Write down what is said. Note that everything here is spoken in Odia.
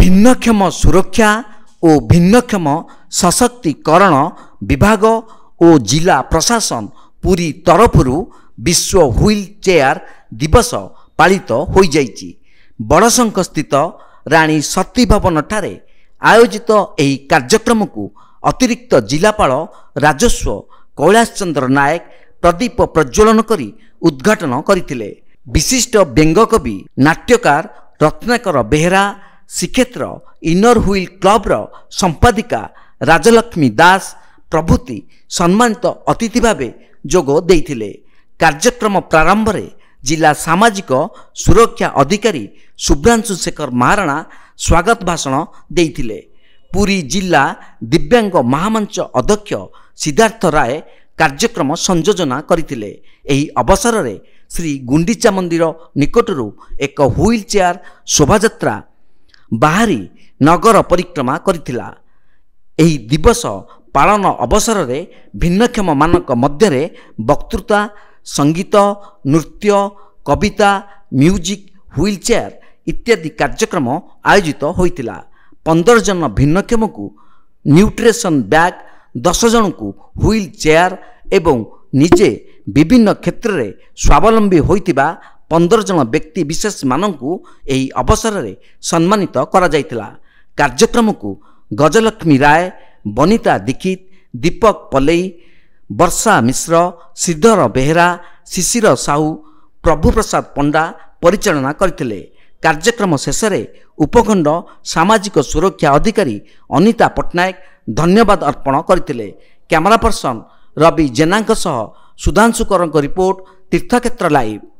ଭିନ୍ନକ୍ଷମ ସୁରକ୍ଷା ଓ ଭିନ୍ନକ୍ଷମ ସଶକ୍ତିକରଣ ବିଭାଗ ଓ ଜିଲ୍ଲା ପ୍ରଶାସନ ପୁରୀ ତରଫରୁ ବିଶ୍ୱ ହ୍ୱିଲ୍ ଚେୟାର ଦିବସ ପାଳିତ ହୋଇଯାଇଛି ବଡ଼ଶଙ୍କସ୍ଥିତ ରାଣୀ ସତୀଭବନଠାରେ ଆୟୋଜିତ ଏହି କାର୍ଯ୍ୟକ୍ରମକୁ ଅତିରିକ୍ତ ଜିଲ୍ଲାପାଳ ରାଜସ୍ୱ କୈଳାଶ ଚନ୍ଦ୍ର ନାୟକ ପ୍ରଦୀପ ପ୍ରଜ୍ୱଳନ କରି ଉଦ୍ଘାଟନ କରିଥିଲେ ବିଶିଷ୍ଟ ବ୍ୟଙ୍ଗକବି ନାଟ୍ୟକାର ରତ୍ନାକର ବେହେରା ଶ୍ରୀକ୍ଷେତ୍ର ଇନର ହୁଇଲ୍ କ୍ଲବର ସମ୍ପାଦିକା ରାଜଲକ୍ଷ୍ମୀ ଦାସ ପ୍ରଭୃତି ସମ୍ମାନିତ ଅତିଥି ଭାବେ ଯୋଗ ଦେଇଥିଲେ କାର୍ଯ୍ୟକ୍ରମ ପ୍ରାରମ୍ଭରେ ଜିଲ୍ଲା ସାମାଜିକ ସୁରକ୍ଷା ଅଧିକାରୀ ଶୁଭ୍ରାଂଶୁ ଶେଖର ମହାରଣା ସ୍ୱାଗତ ଭାଷଣ ଦେଇଥିଲେ ପୁରୀ ଜିଲ୍ଲା ଦିବ୍ୟାଙ୍ଗ ମହାମଞ୍ଚ ଅଧ୍ୟକ୍ଷ ସିଦ୍ଧାର୍ଥ ରାୟ କାର୍ଯ୍ୟକ୍ରମ ସଂଯୋଜନା କରିଥିଲେ ଏହି ଅବସରରେ ଶ୍ରୀ ଗୁଣ୍ଡିଚା ମନ୍ଦିର ନିକଟରୁ ଏକ ହୁଇଲ୍ ଚେୟାର ଶୋଭାଯାତ୍ରା ବାହାରି ନଗର ପରିକ୍ରମା କରିଥିଲା ଏହି ଦିବସ ପାଳନ ଅବସରରେ ଭିନ୍ନକ୍ଷମମାନଙ୍କ ମଧ୍ୟରେ ବକ୍ତୃତା ସଙ୍ଗୀତ ନୃତ୍ୟ କବିତା ମ୍ୟୁଜିକ୍ ହ୍ୱିଲ୍ ଚେୟାର ଇତ୍ୟାଦି କାର୍ଯ୍ୟକ୍ରମ ଆୟୋଜିତ ହୋଇଥିଲା ପନ୍ଦର ଜଣ ଭିନ୍ନକ୍ଷମକୁ ନ୍ୟୁଟ୍ରିସନ୍ ବ୍ୟାଗ୍ ଦଶ ଜଣଙ୍କୁ ହ୍ୱିଲ୍ ଚେୟାର ଏବଂ ନିଜେ ବିଭିନ୍ନ କ୍ଷେତ୍ରରେ ସ୍ୱାବଲମ୍ବୀ ହୋଇଥିବା ପନ୍ଦର ଜଣ ବ୍ୟକ୍ତିବିଶେଷମାନଙ୍କୁ ଏହି ଅବସରରେ ସମ୍ମାନିତ କରାଯାଇଥିଲା କାର୍ଯ୍ୟକ୍ରମକୁ ଗଜଲକ୍ଷ୍ମୀ ରାୟ ବନିତା ଦୀକ୍ଷିତ ଦୀପକ ପଲେଇ ବର୍ଷା ମିଶ୍ର ସିଦ୍ଧର ବେହେରା ଶିଶିର ସାହୁ ପ୍ରଭୁପ୍ରସାଦ ପଣ୍ଡା ପରିଚାଳନା କରିଥିଲେ କାର୍ଯ୍ୟକ୍ରମ ଶେଷରେ ଉପଖଣ୍ଡ ସାମାଜିକ ସୁରକ୍ଷା ଅଧିକାରୀ ଅନିତା ପଟ୍ଟନାୟକ ଧନ୍ୟବାଦ ଅର୍ପଣ କରିଥିଲେ କ୍ୟାମେରା ପର୍ସନ ରବି ଜେନାଙ୍କ ସହ ସୁଧାଂଶୁକରଙ୍କ ରିପୋର୍ଟ ତୀର୍ଥକ୍ଷେତ୍ର ଲାଇଭ୍